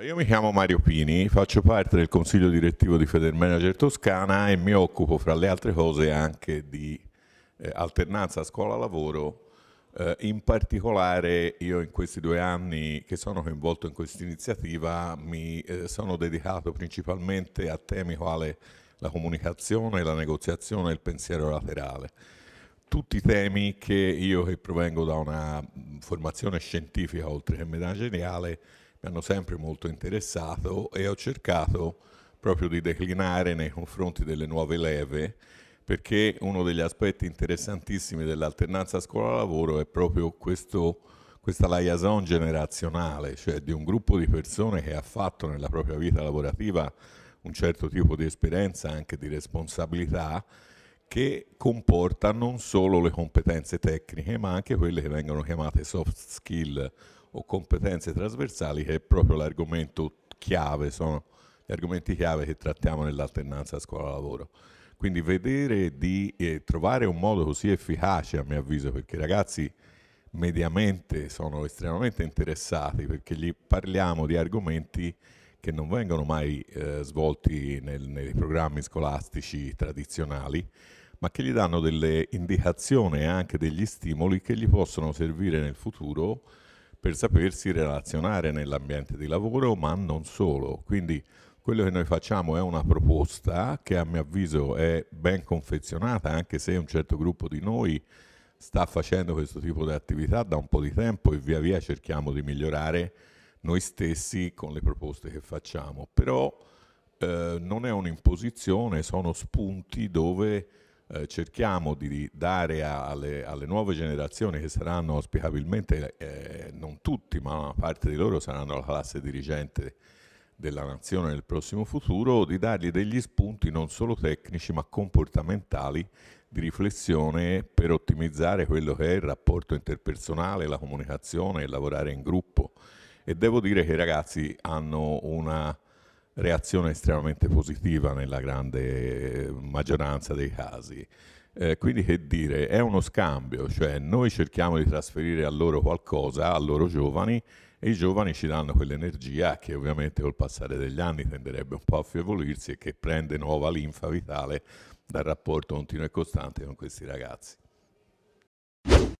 Io mi chiamo Mario Pini, faccio parte del consiglio direttivo di Federmanager Toscana e mi occupo fra le altre cose anche di eh, alternanza scuola-lavoro. Eh, in particolare io in questi due anni che sono coinvolto in questa iniziativa mi eh, sono dedicato principalmente a temi quali la comunicazione, la negoziazione e il pensiero laterale. Tutti temi che io che provengo da una mm, formazione scientifica oltre che manageriale mi hanno sempre molto interessato e ho cercato proprio di declinare nei confronti delle nuove leve perché uno degli aspetti interessantissimi dell'alternanza scuola-lavoro è proprio questo, questa liaison generazionale, cioè di un gruppo di persone che ha fatto nella propria vita lavorativa un certo tipo di esperienza, anche di responsabilità, che comporta non solo le competenze tecniche, ma anche quelle che vengono chiamate soft skill o competenze trasversali, che è proprio l'argomento chiave, sono gli argomenti chiave che trattiamo nell'alternanza scuola-lavoro. Quindi vedere di eh, trovare un modo così efficace, a mio avviso, perché i ragazzi mediamente sono estremamente interessati, perché gli parliamo di argomenti che non vengono mai eh, svolti nel, nei programmi scolastici tradizionali, ma che gli danno delle indicazioni e anche degli stimoli che gli possono servire nel futuro per sapersi relazionare nell'ambiente di lavoro, ma non solo. Quindi quello che noi facciamo è una proposta che a mio avviso è ben confezionata, anche se un certo gruppo di noi sta facendo questo tipo di attività da un po' di tempo e via via cerchiamo di migliorare noi stessi con le proposte che facciamo, però eh, non è un'imposizione, sono spunti dove eh, cerchiamo di dare alle, alle, nuove generazioni che saranno auspicabilmente, eh, non tutti, ma una parte di loro saranno la classe dirigente della nazione nel prossimo futuro, di dargli degli spunti non solo tecnici ma comportamentali di riflessione per ottimizzare quello che è il rapporto interpersonale, la comunicazione, il lavorare in gruppo, e devo dire che i ragazzi hanno una reazione estremamente positiva nella grande maggioranza dei casi. Eh, quindi che dire, è uno scambio, cioè noi cerchiamo di trasferire a loro qualcosa, a loro giovani, e i giovani ci danno quell'energia che ovviamente col passare degli anni tenderebbe un po' a fievolirsi e che prende nuova linfa vitale dal rapporto continuo e costante con questi ragazzi.